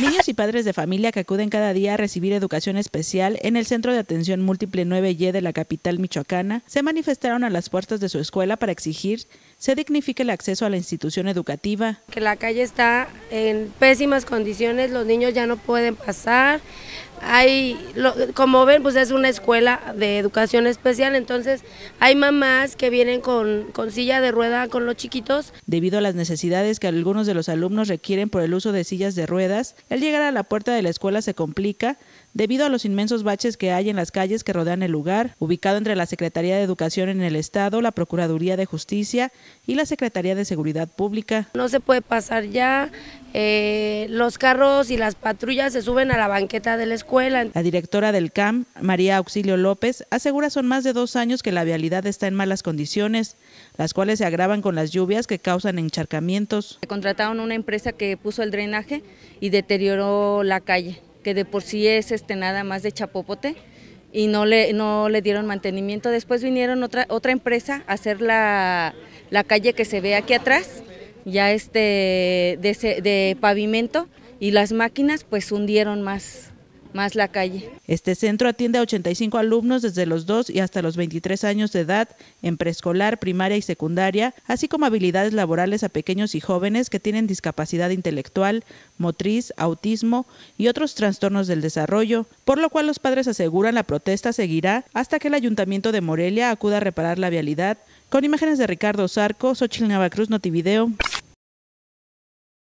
Niños y padres de familia que acuden cada día a recibir educación especial en el Centro de Atención Múltiple 9Y de la capital michoacana se manifestaron a las puertas de su escuela para exigir se dignifique el acceso a la institución educativa. Que la calle está en pésimas condiciones, los niños ya no pueden pasar, hay, como ven, pues es una escuela de educación especial, entonces hay mamás que vienen con, silla de rueda con los chiquitos. Debido a las necesidades que algunos de los alumnos requieren por el uso de sillas de ruedas, el llegar a la puerta de la escuela se complica debido a los inmensos baches que hay en las calles que rodean el lugar, ubicado entre la Secretaría de Educación en el Estado, la Procuraduría de Justicia y la Secretaría de Seguridad Pública. No se puede pasar ya, eh, los carros y las patrullas se suben a la banqueta de la escuela la directora del CAM, María Auxilio López, asegura son más de dos años que la vialidad está en malas condiciones, las cuales se agravan con las lluvias que causan encharcamientos. Contrataron una empresa que puso el drenaje y deterioró la calle, que de por sí es este nada más de chapopote y no le, no le dieron mantenimiento. Después vinieron otra, otra empresa a hacer la, calle que se ve aquí atrás, ya este de, de pavimento, y las máquinas pues hundieron más más la calle. Este centro atiende a 85 alumnos desde los 2 y hasta los 23 años de edad en preescolar, primaria y secundaria, así como habilidades laborales a pequeños y jóvenes que tienen discapacidad intelectual, motriz, autismo y otros trastornos del desarrollo, por lo cual los padres aseguran la protesta seguirá hasta que el Ayuntamiento de Morelia acuda a reparar la vialidad. Con imágenes de Ricardo Sarco Xochitl Navacruz, Notivideo.